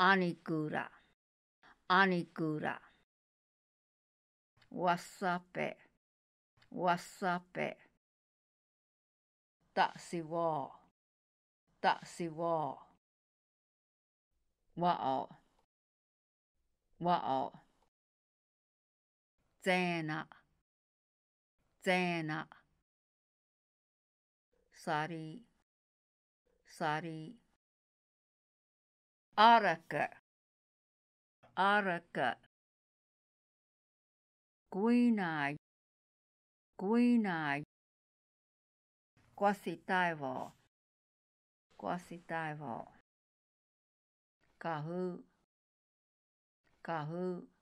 Anigura, Anigura. Wasape, Wasape. Taxi wall, Taxi wall. Wa'o, Wa'o. Zena, Zena. Sari, Sari. Araka. Arakka. Guinai. Guinai. Quasi taivo. Quasi taivo. Kahu. Kahu.